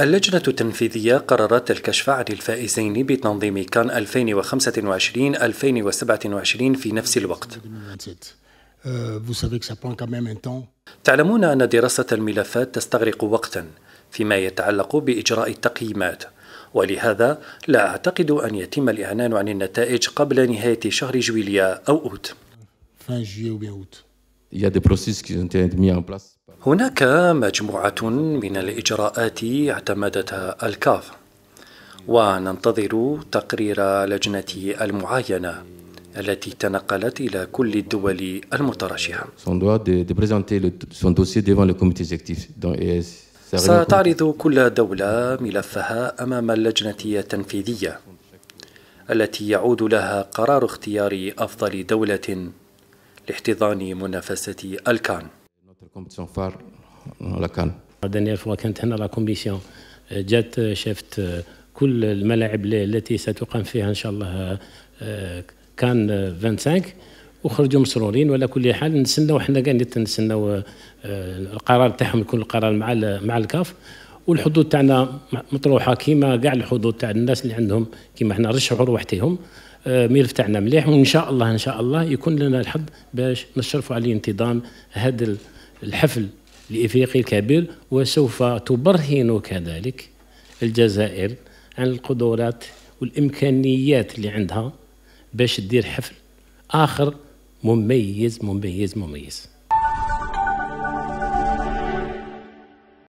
اللجنة التنفيذية قررت الكشف عن الفائزين بتنظيم كان 2025-2027 في نفس الوقت. Euh, تعلمون أن دراسة الملفات تستغرق وقتا فيما يتعلق بإجراء التقييمات ولهذا لا أعتقد أن يتم الإعلان عن النتائج قبل نهاية شهر جويليا أو أوت. هناك مجموعة من الإجراءات اعتمدتها الكاف وننتظر تقرير لجنة المعاينة التي تنقلت إلى كل الدول المترشحة ستعرض كل دولة ملفها أمام اللجنة التنفيذية التي يعود لها قرار اختيار أفضل دولة لاحتضان منافسة الكان euh, dernière fois كانت هنا لا كوميسيون جات شافت كل الملاعب التي ستقام فيها ان شاء الله كان 25 وخرجوا مسرورين ولا كل حال نتسناو حنا كاع نتسناو القرار تاعهم يكون القرار مع مع الكاف والحدود تاعنا مطروحه كيما كاع الحدود تاع الناس اللي عندهم كيما حنا رشحوا روحتهم آه، ملف تاعنا مليح وان شاء الله ان شاء الله يكون لنا الحظ باش نشرفوا على انتظام هذا الحفل الافريقي الكبير وسوف تبرهن كذلك الجزائر عن القدرات والامكانيات اللي عندها باش تدير حفل اخر مميز مميز مميز